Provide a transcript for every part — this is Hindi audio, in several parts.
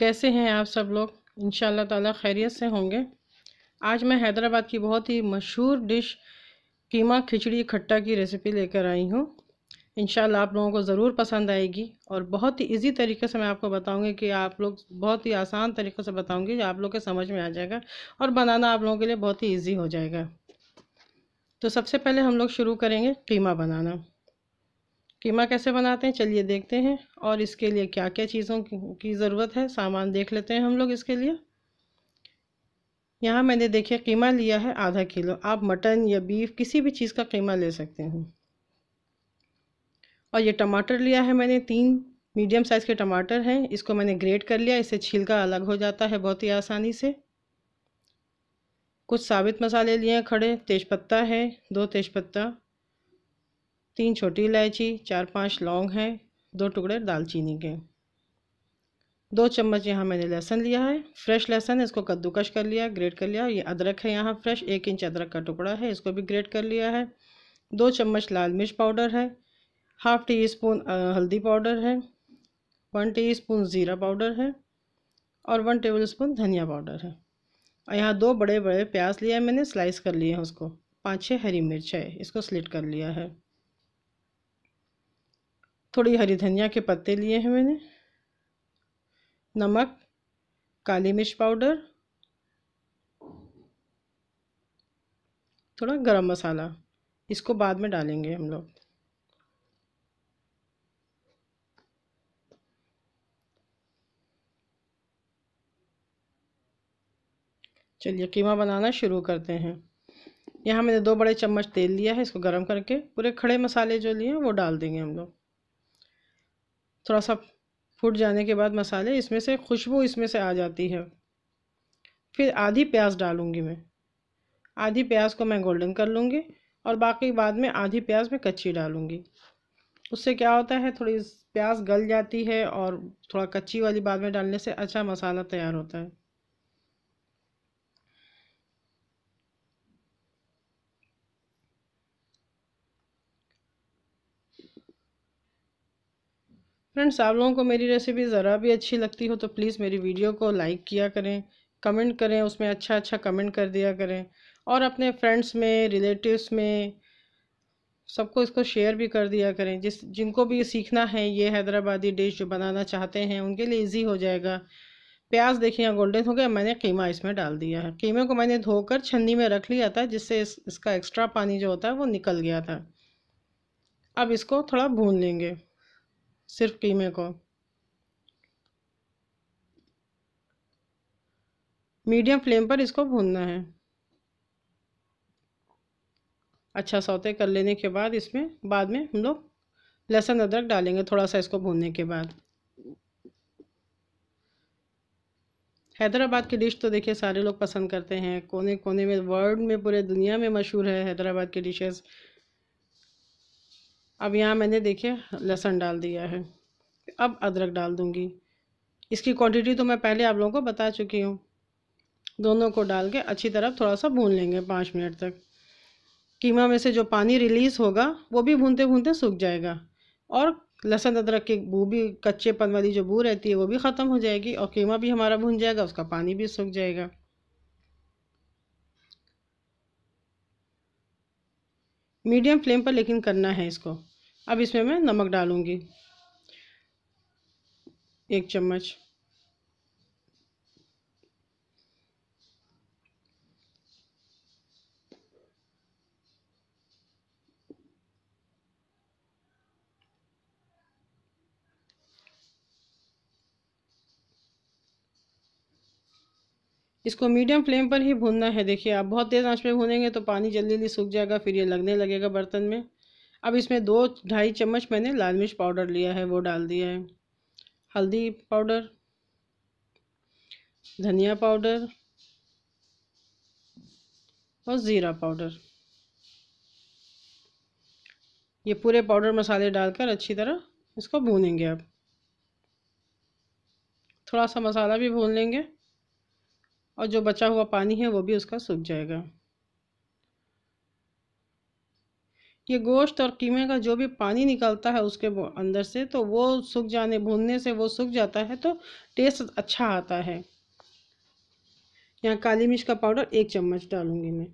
कैसे हैं आप सब लोग इन ताला खैरियत से होंगे आज मैं हैदराबाद की बहुत ही मशहूर डिश कीमा खिचड़ी खट्टा की रेसिपी लेकर आई हूँ इन आप लोगों को ज़रूर पसंद आएगी और बहुत ही इजी तरीके से मैं आपको बताऊँगी कि आप लोग बहुत ही आसान तरीके से बताऊँगी जो आप लोग के समझ में आ जाएगा और बनाना आप लोगों के लिए बहुत ही ईजी हो जाएगा तो सबसे पहले हम लोग शुरू करेंगे कीमा बनाना कीमा कैसे बनाते हैं चलिए देखते हैं और इसके लिए क्या क्या चीज़ों की ज़रूरत है सामान देख लेते हैं हम लोग इसके लिए यहाँ मैंने देखिए कीमा लिया है आधा किलो आप मटन या बीफ किसी भी चीज़ का कीमा ले सकते हैं और ये टमाटर लिया है मैंने तीन मीडियम साइज़ के टमाटर हैं इसको मैंने ग्रेट कर लिया इससे छिलका अलग हो जाता है बहुत ही आसानी से कुछ साबित मसाले लिए हैं खड़े तेज़पत्ता है दो तेज़पत्ता तीन छोटी इलायची चार पांच लौंग हैं दो टुकड़े दालचीनी के दो चम्मच यहाँ मैंने लहसन लिया है फ्रेश लहसन इसको कद्दूकश कर लिया ग्रेट कर लिया ये अदरक है यहाँ फ्रेश एक इंच अदरक का टुकड़ा है इसको भी ग्रेट कर लिया है दो चम्मच लाल मिर्च पाउडर है हाफ टी स्पून हल्दी पाउडर है वन टी स्पून ज़ीरा पाउडर है और वन टेबल स्पून धनिया पाउडर है और यहाँ दो बड़े बड़े प्याज लिया है मैंने स्लाइस कर लिए हैं उसको पाँच छः हरी मिर्च है इसको स्लिट कर लिया है थोड़ी हरी धनिया के पत्ते लिए हैं मैंने नमक काली मिर्च पाउडर थोड़ा गरम मसाला इसको बाद में डालेंगे हम लोग चलिए कीमा बनाना शुरू करते हैं यहाँ मैंने दो बड़े चम्मच तेल लिया है इसको गरम करके पूरे खड़े मसाले जो लिए हैं वो डाल देंगे हम लोग थोड़ा सा फूट जाने के बाद मसाले इसमें से खुशबू इसमें से आ जाती है फिर आधी प्याज डालूँगी मैं आधी प्याज को मैं गोल्डन कर लूँगी और बाकी बाद में आधी प्याज में कच्ची डालूँगी उससे क्या होता है थोड़ी प्याज गल जाती है और थोड़ा कच्ची वाली बाद में डालने से अच्छा मसाला तैयार होता है फ्रेंड्स आप लोगों को मेरी रेसिपी ज़रा भी अच्छी लगती हो तो प्लीज़ मेरी वीडियो को लाइक किया करें कमेंट करें उसमें अच्छा अच्छा कमेंट कर दिया करें और अपने फ्रेंड्स में रिलेटिव्स में सबको इसको शेयर भी कर दिया करें जिस जिनको भी सीखना है ये हैदराबादी डिश जो बनाना चाहते हैं उनके लिए इजी हो जाएगा प्याज देखिए यहाँ गोल्डन हो गया मैंने कीमा इसमें डाल दिया है कीमे को मैंने धोकर छन्नी में रख लिया था जिससे इस, इसका एक्स्ट्रा पानी जो होता है वो निकल गया था अब इसको थोड़ा भून लेंगे सिर्फ कीमे को मीडियम फ्लेम पर इसको भूनना है अच्छा सौते कर लेने के बाद इसमें बाद में हम लोग लहसुन अदरक डालेंगे थोड़ा सा इसको भूनने के बाद हैदराबाद की डिश तो देखिए सारे लोग पसंद करते हैं कोने कोने में वर्ल्ड में पूरे दुनिया में मशहूर है हैदराबाद की डिशेज़ अब यहाँ मैंने देखिए लहसुन डाल दिया है अब अदरक डाल दूँगी इसकी क्वांटिटी तो मैं पहले आप लोगों को बता चुकी हूँ दोनों को डाल के अच्छी तरह थोड़ा सा भून लेंगे पाँच मिनट तक कीमा में से जो पानी रिलीज़ होगा वो भी भूनते भूनते सूख जाएगा और लहसुन अदरक की बू भी कच्चेपन वाली जो बू रहती है वो भी ख़त्म हो जाएगी और कीमा भी हमारा भून जाएगा उसका पानी भी सूख जाएगा मीडियम फ्लेम पर लेकिन करना है इसको अब इसमें मैं नमक डालूंगी एक चम्मच इसको मीडियम फ्लेम पर ही भूनना है देखिए आप बहुत तेज़ आंच पे भूनेंगे तो पानी जल्दी जल्दी सूख जाएगा फिर ये लगने लगेगा बर्तन में अब इसमें दो ढाई चम्मच मैंने लाल मिर्च पाउडर लिया है वो डाल दिया है हल्दी पाउडर धनिया पाउडर और ज़ीरा पाउडर ये पूरे पाउडर मसाले डालकर अच्छी तरह इसको भूनेंगे आप थोड़ा सा मसाला भी भून लेंगे और जो बचा हुआ पानी है वो भी उसका सूख जाएगा ये गोश्त और कीमे का जो भी पानी निकलता है उसके अंदर से तो वो सूख जाने भूनने से वो सूख जाता है तो टेस्ट अच्छा आता है यहाँ काली मिर्च का पाउडर एक चम्मच डालूँगी मैं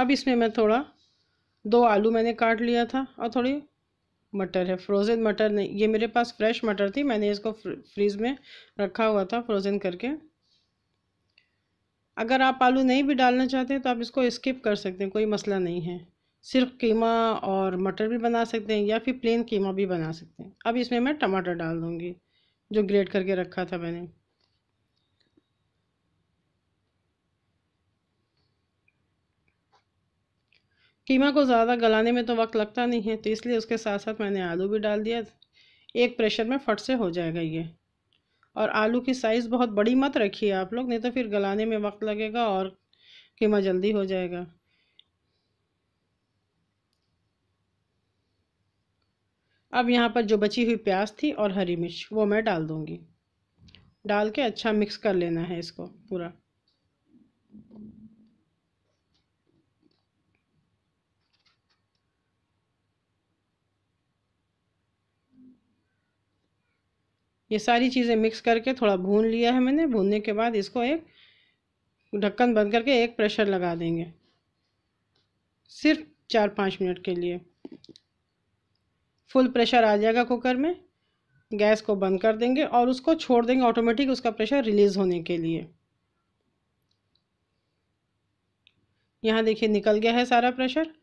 अब इसमें मैं थोड़ा दो आलू मैंने काट लिया था और थोड़ी मटर है फ्रोज़न मटर नहीं ये मेरे पास फ्रेश मटर थी मैंने इसको फ्रीज़ में रखा हुआ था फ्रोज़न करके अगर आप आलू नहीं भी डालना चाहते हैं तो आप इसको स्किप कर सकते हैं कोई मसला नहीं है सिर्फ कीमा और मटर भी बना सकते हैं या फिर प्लेन कीमा भी बना सकते हैं अब इसमें मैं टमाटर डाल दूँगी जो ग्रेट करके रखा था मैंने कीमा को ज़्यादा गलाने में तो वक्त लगता नहीं है तो इसलिए उसके साथ साथ मैंने आलू भी डाल दिया एक प्रेशर में फट से हो जाएगा ये और आलू की साइज़ बहुत बड़ी मत रखिए आप लोग नहीं तो फिर गलाने में वक्त लगेगा और कीमा जल्दी हो जाएगा अब यहाँ पर जो बची हुई प्याज थी और हरी मिर्च वो मैं डाल दूँगी डाल के अच्छा मिक्स कर लेना है इसको पूरा ये सारी चीज़ें मिक्स करके थोड़ा भून लिया है मैंने भूनने के बाद इसको एक ढक्कन बंद करके एक प्रेशर लगा देंगे सिर्फ चार पाँच मिनट के लिए फुल प्रेशर आ जाएगा कुकर में गैस को बंद कर देंगे और उसको छोड़ देंगे ऑटोमेटिक उसका प्रेशर रिलीज़ होने के लिए यहाँ देखिए निकल गया है सारा प्रेशर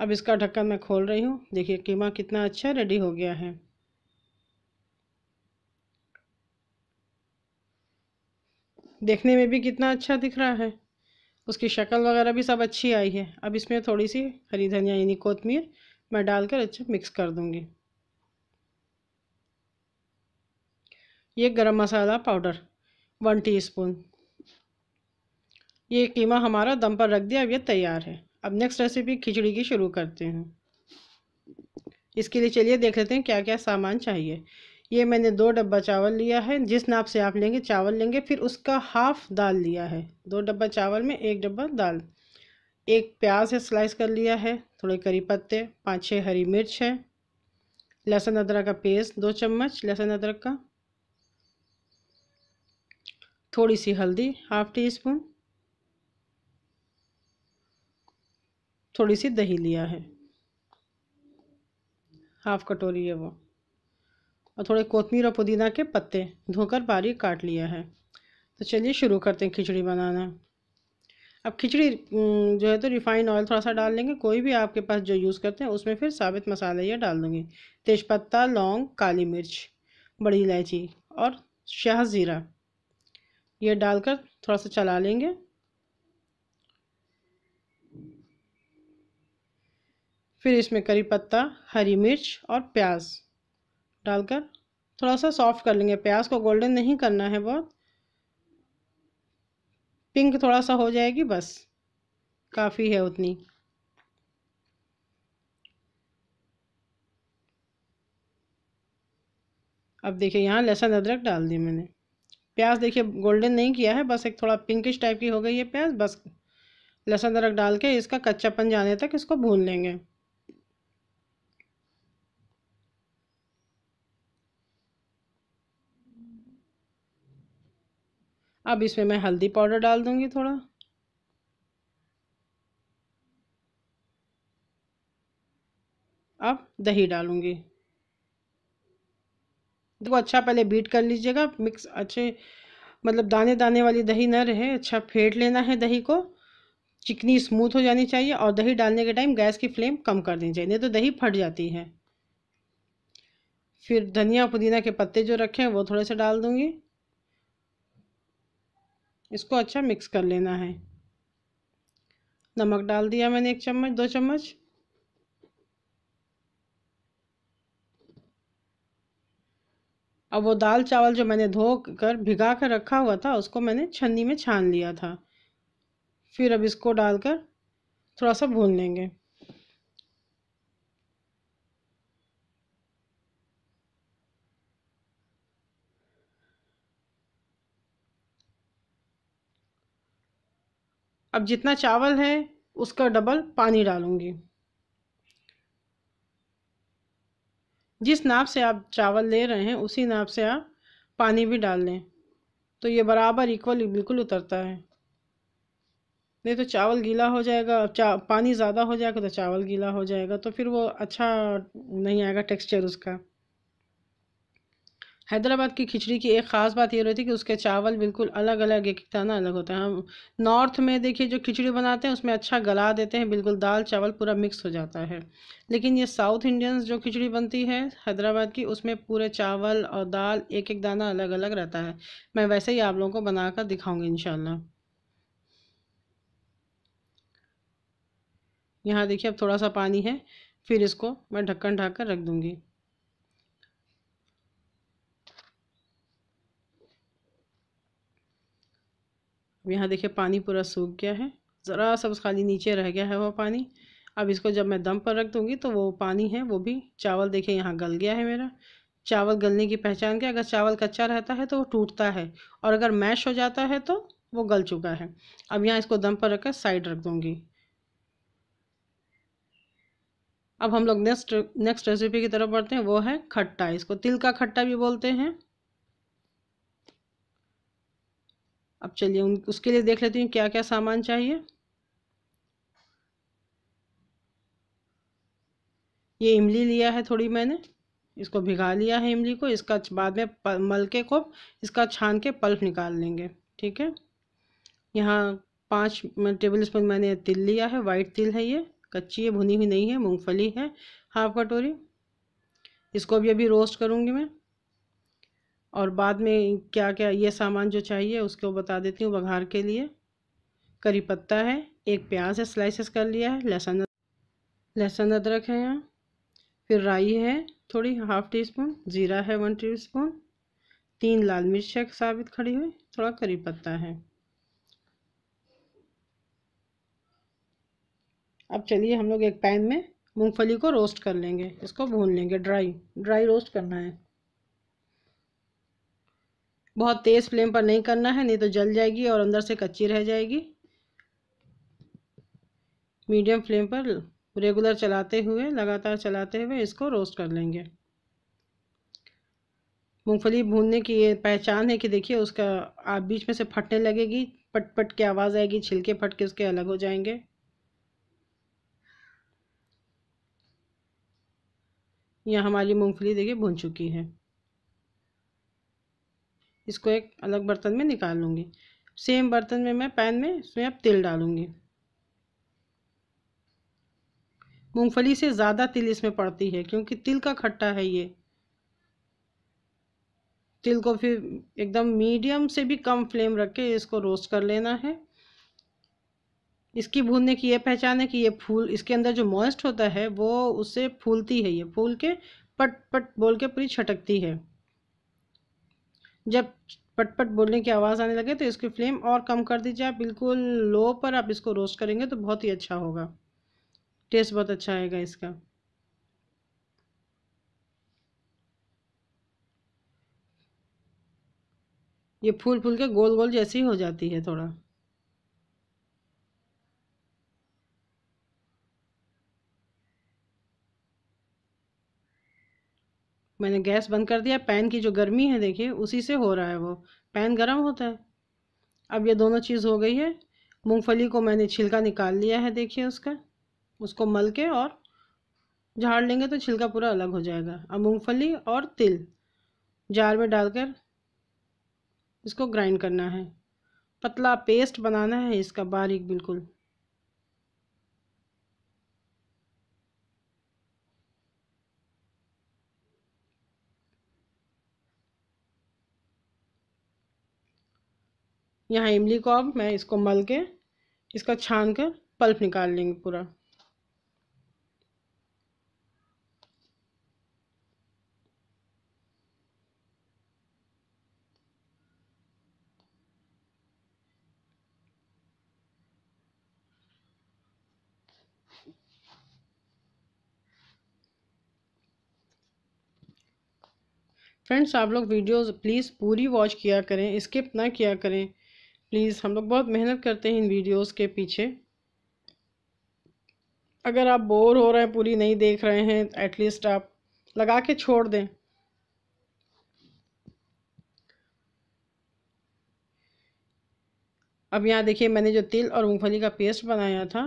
अब इसका ढक्कन मैं खोल रही हूँ देखिए कीमा कितना अच्छा रेडी हो गया है देखने में भी कितना अच्छा दिख रहा है उसकी शक्ल वगैरह भी सब अच्छी आई है अब इसमें थोड़ी सी हरी धनिया यानी कोतमीर मैं डालकर अच्छा मिक्स कर दूँगी ये गरम मसाला पाउडर वन टीस्पून ये कीमा हमारा दम पर रख दिया अब ये तैयार है अब नेक्स्ट रेसिपी खिचड़ी की शुरू करते हैं इसके लिए चलिए देख लेते हैं क्या क्या सामान चाहिए ये मैंने दो डब्बा चावल लिया है जिस नाप से आप लेंगे चावल लेंगे फिर उसका हाफ दाल लिया है दो डब्बा चावल में एक डब्बा दाल एक प्याज है स्लाइस कर लिया है थोड़े करी पत्ते पाँच छः हरी मिर्च है लहसुन अदरक का पेस्ट दो चम्मच लहसुन अदरक का थोड़ी सी हल्दी हाफ टी स्पून थोड़ी सी दही लिया है हाफ कटोरी है वो और थोड़े कोतमीर और पुदीना के पत्ते धोकर बारीक काट लिया है तो चलिए शुरू करते हैं खिचड़ी बनाना अब खिचड़ी जो है तो रिफाइंड ऑयल थोड़ा सा डाल लेंगे कोई भी आपके पास जो यूज़ करते हैं उसमें फिर साबित मसाले ये डाल दूँगी तेज़पत्ता लौंग काली मिर्च बड़ी इलायची और शाह ज़ीरा ये डालकर थोड़ा सा चला लेंगे फिर इसमें करी पत्ता हरी मिर्च और प्याज़ डालकर थोड़ा सा सॉफ्ट कर लेंगे प्याज को गोल्डन नहीं करना है बहुत पिंक थोड़ा सा हो जाएगी बस काफ़ी है उतनी अब देखिए यहाँ लहसुन अदरक डाल दी मैंने प्याज देखिए गोल्डन नहीं किया है बस एक थोड़ा पिंकिश टाइप की हो गई है प्याज बस लहसुन अदरक डाल के इसका कच्चापन जाने तक इसको भून लेंगे अब इसमें मैं हल्दी पाउडर डाल दूँगी थोड़ा अब दही डालूँगी देखो अच्छा पहले बीट कर लीजिएगा मिक्स अच्छे मतलब दाने दाने वाली दही ना रहे अच्छा फेंट लेना है दही को चिकनी स्मूथ हो जानी चाहिए और दही डालने के टाइम गैस की फ्लेम कम कर देनी चाहिए नहीं तो दही फट जाती है फिर धनिया पुदीना के पत्ते जो रखे हैं वो थोड़े से डाल दूँगी इसको अच्छा मिक्स कर लेना है नमक डाल दिया मैंने एक चम्मच दो चम्मच अब वो दाल चावल जो मैंने धो कर भिगा कर रखा हुआ था उसको मैंने छन्नी में छान लिया था फिर अब इसको डालकर थोड़ा सा भून लेंगे अब जितना चावल है उसका डबल पानी डालूंगी जिस नाप से आप चावल ले रहे हैं उसी नाप से आप पानी भी डाल लें तो ये बराबर इक्वल बिल्कुल उतरता है नहीं तो चावल गीला हो जाएगा चा पानी ज़्यादा हो जाएगा तो चावल गीला हो जाएगा तो फिर वो अच्छा नहीं आएगा टेक्सचर उसका हैदराबाद की खिचड़ी की एक ख़ास बात ये रहती है कि उसके चावल बिल्कुल अलग अलग एक दाना अलग होता है हम नॉर्थ में देखिए जो खिचड़ी बनाते हैं उसमें अच्छा गला देते हैं बिल्कुल दाल चावल पूरा मिक्स हो जाता है लेकिन ये साउथ इंडियंस जो खिचड़ी बनती है हैदराबाद की उसमें पूरे चावल और दाल एक एक दाना अलग अलग रहता है मैं वैसे ही आप लोगों को बना कर दिखाऊँगी इन यहाँ देखिए अब थोड़ा सा पानी है फिर इसको मैं ढक्कन ढाक कर रख दूँगी अब यहाँ देखिए पानी पूरा सूख गया है ज़रा सा बस खाली नीचे रह गया है वो पानी अब इसको जब मैं दम पर रख दूँगी तो वो पानी है वो भी चावल देखिए यहाँ गल गया है मेरा चावल गलने की पहचान के अगर चावल कच्चा रहता है तो वो टूटता है और अगर मैश हो जाता है तो वो गल चुका है अब यहाँ इसको दम पर रखकर साइड रख दूँगी अब हम लोग नेक्स्ट नेक्स्ट रेसिपी की तरफ बढ़ते हैं वो है खट्टा इसको तिल का खट्टा भी बोलते हैं अब चलिए उन उसके लिए देख लेती हूँ क्या क्या सामान चाहिए ये इमली लिया है थोड़ी मैंने इसको भिगा लिया है इमली को इसका बाद में मल के को इसका छान के पल्फ निकाल लेंगे ठीक है यहाँ पाँच टेबल स्पून मैंने तिल लिया है वाइट तिल है ये कच्ची है भुनी हुई नहीं है मूंगफली है हाफ कटोरी इसको भी अभी रोस्ट करूँगी मैं और बाद में क्या क्या ये सामान जो चाहिए उसको बता देती हूँ बघार के लिए करी पत्ता है एक प्याज है स्लाइसेस कर लिया है लहसुन लहसुन अदरक है यहाँ फिर राई है थोड़ी हाफ़ टी स्पून ज़ीरा है वन टी स्पून तीन लाल मिर्च है साबित खड़ी हुई थोड़ा करी पत्ता है अब चलिए हम लोग एक पैन में मूंगफली को रोस्ट कर लेंगे इसको भून लेंगे ड्राई ड्राई रोस्ट करना है बहुत तेज़ फ्लेम पर नहीं करना है नहीं तो जल जाएगी और अंदर से कच्ची रह जाएगी मीडियम फ्लेम पर रेगुलर चलाते हुए लगातार चलाते हुए इसको रोस्ट कर लेंगे मूंगफली भूनने की ये पहचान है कि देखिए उसका आप बीच में से फटने लगेगी पट पट की आवाज़ आएगी छिलके फट के उसके अलग हो जाएंगे यह हमारी मूंगफली देखिए भून चुकी है इसको एक अलग बर्तन में निकाल लूँगी सेम बर्तन में मैं पैन में इसमें अब तेल डालूँगी मूंगफली से ज़्यादा तिल इसमें पड़ती है क्योंकि तिल का खट्टा है ये तिल को फिर एकदम मीडियम से भी कम फ्लेम रख के इसको रोस्ट कर लेना है इसकी भूनने की ये पहचान है कि ये फूल इसके अंदर जो मॉइस्ट होता है वो उससे फूलती है ये फूल के पट पट बोल के पूरी छटकती है जब पटपट बोलने की आवाज़ आने लगे तो इसकी फ्लेम और कम कर दीजिए आप बिल्कुल लो पर आप इसको रोस्ट करेंगे तो बहुत ही अच्छा होगा टेस्ट बहुत अच्छा आएगा इसका ये फूल फूल के गोल गोल जैसी हो जाती है थोड़ा मैंने गैस बंद कर दिया पैन की जो गर्मी है देखिए उसी से हो रहा है वो पैन गर्म होता है अब ये दोनों चीज़ हो गई है मूंगफली को मैंने छिलका निकाल लिया है देखिए उसका उसको मल के और झाड़ लेंगे तो छिलका पूरा अलग हो जाएगा अब मूंगफली और तिल जार में डालकर इसको ग्राइंड करना है पतला पेस्ट बनाना है इसका बारीक बिल्कुल यहाँ इमली को अब मैं इसको मल के इसका छान कर पल्प निकाल लेंगे पूरा फ्रेंड्स आप लोग वीडियोस प्लीज़ पूरी वॉच किया करें स्किप ना किया करें प्लीज़ हम लोग बहुत मेहनत करते हैं इन वीडियोस के पीछे अगर आप बोर हो रहे हैं पूरी नहीं देख रहे हैं एटलीस्ट आप लगा के छोड़ दें अब यहाँ देखिए मैंने जो तिल और मूँगफली का पेस्ट बनाया था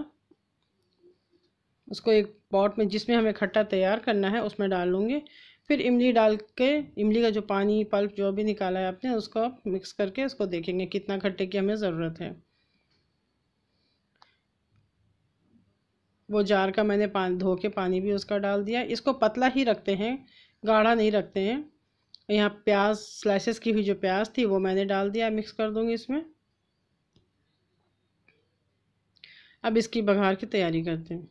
उसको एक पॉट में जिसमें हमें खट्टा तैयार करना है उसमें डाल लूँगी फिर इमली डाल के इमली का जो पानी पल्प जो भी निकाला है आपने उसको आप मिक्स करके उसको देखेंगे कितना खट्टे की हमें ज़रूरत है वो जार का मैंने पान धो के पानी भी उसका डाल दिया इसको पतला ही रखते हैं गाढ़ा नहीं रखते हैं यहाँ प्याज स्लाइसेस की हुई जो प्याज थी वो मैंने डाल दिया मिक्स कर दूँगी इसमें अब इसकी बघार की तैयारी करते हैं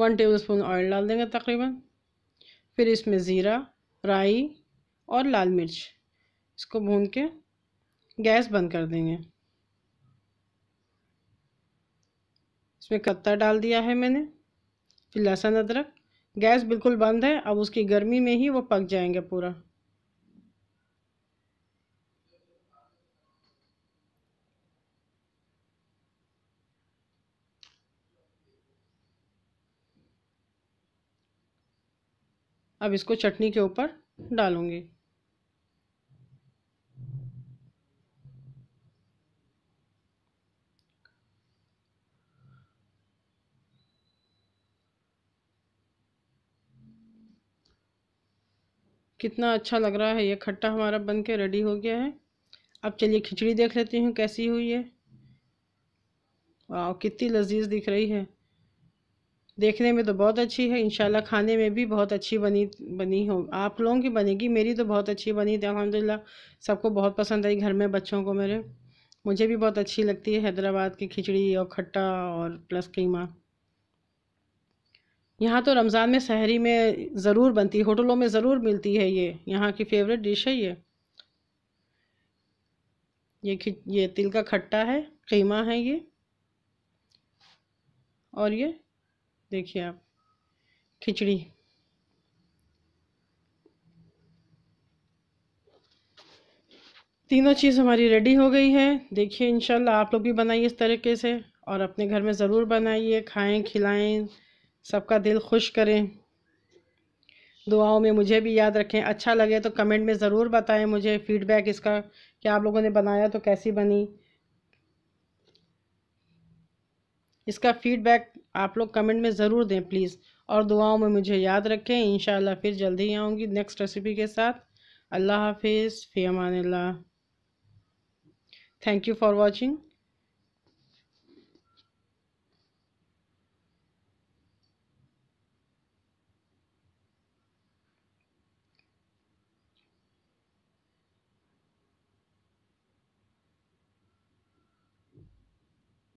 वन टेबल स्पून ऑयल डाल देंगे तकरीबन फिर इसमें ज़ीरा राई और लाल मिर्च इसको भून के गैस बंद कर देंगे इसमें कत्ता डाल दिया है मैंने फिर लहसुन अदरक गैस बिल्कुल बंद है अब उसकी गर्मी में ही वो पक जाएंगे पूरा अब इसको चटनी के ऊपर डालूंगी कितना अच्छा लग रहा है ये खट्टा हमारा बन के रेडी हो गया है अब चलिए खिचड़ी देख लेती हूँ कैसी हुई है वाह कितनी लजीज दिख रही है देखने में तो बहुत अच्छी है इनशाला खाने में भी बहुत अच्छी बनी बनी हो आप लोगों की बनेगी मेरी तो बहुत अच्छी बनी थी अलहमदिल्ला सबको बहुत पसंद आई घर में बच्चों को मेरे मुझे भी बहुत अच्छी लगती है हैदराबाद की खिचड़ी और खट्टा और प्लस कीमा यहाँ तो रमज़ान में शहरी में ज़रूर बनती है होटलों में ज़रूर मिलती है ये यहाँ की फेवरेट डिश है ये ये ये तिल का खट्टा है कीमा है ये और ये देखिए आप खिचड़ी तीनों चीज़ हमारी रेडी हो गई है देखिए इंशाल्लाह आप लोग भी बनाइए इस तरीके से और अपने घर में ज़रूर बनाइए खाएं खिलाएं सबका दिल खुश करें दुआओं में मुझे भी याद रखें अच्छा लगे तो कमेंट में ज़रूर बताएं मुझे फ़ीडबैक इसका कि आप लोगों ने बनाया तो कैसी बनी इसका फीडबैक आप लोग कमेंट में ज़रूर दें प्लीज़ और दुआओं में मुझे याद रखें इन फिर जल्दी ही आऊँगी नेक्स्ट रेसिपी के साथ अल्लाह हाफिज़ फ़ी अमान थैंक यू फॉर वॉचिंग